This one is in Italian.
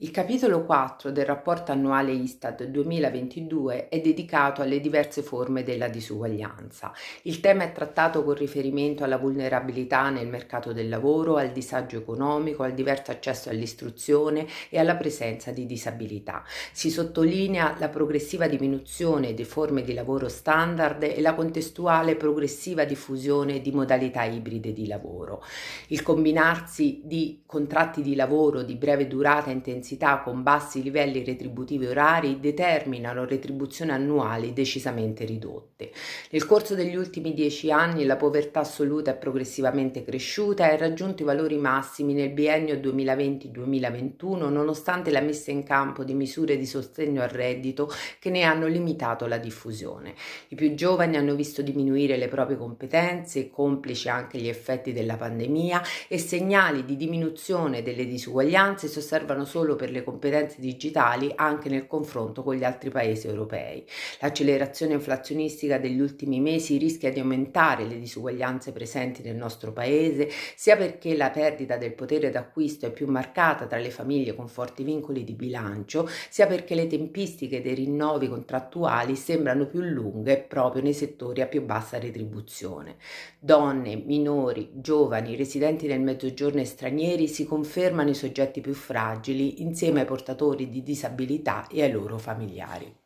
Il capitolo 4 del rapporto annuale Istat 2022 è dedicato alle diverse forme della disuguaglianza. Il tema è trattato con riferimento alla vulnerabilità nel mercato del lavoro, al disagio economico, al diverso accesso all'istruzione e alla presenza di disabilità. Si sottolinea la progressiva diminuzione di forme di lavoro standard e la contestuale progressiva diffusione di modalità ibride di lavoro. Il combinarsi di contratti di lavoro di breve durata intensiva intensità con bassi livelli retributivi orari determinano retribuzioni annuali decisamente ridotte. Nel corso degli ultimi dieci anni la povertà assoluta è progressivamente cresciuta e ha raggiunto i valori massimi nel biennio 2020-2021 nonostante la messa in campo di misure di sostegno al reddito che ne hanno limitato la diffusione. I più giovani hanno visto diminuire le proprie competenze, complici anche gli effetti della pandemia e segnali di diminuzione delle disuguaglianze si osservano solo europeo per le competenze digitali anche nel confronto con gli altri paesi europei. L'accelerazione inflazionistica degli ultimi mesi rischia di aumentare le disuguaglianze presenti nel nostro paese, sia perché la perdita del potere d'acquisto è più marcata tra le famiglie con forti vincoli di bilancio, sia perché le tempistiche dei rinnovi contrattuali sembrano più lunghe proprio nei settori a più bassa retribuzione. Donne, minori, giovani, residenti nel mezzogiorno e stranieri si confermano i soggetti più fragili insieme ai portatori di disabilità e ai loro familiari.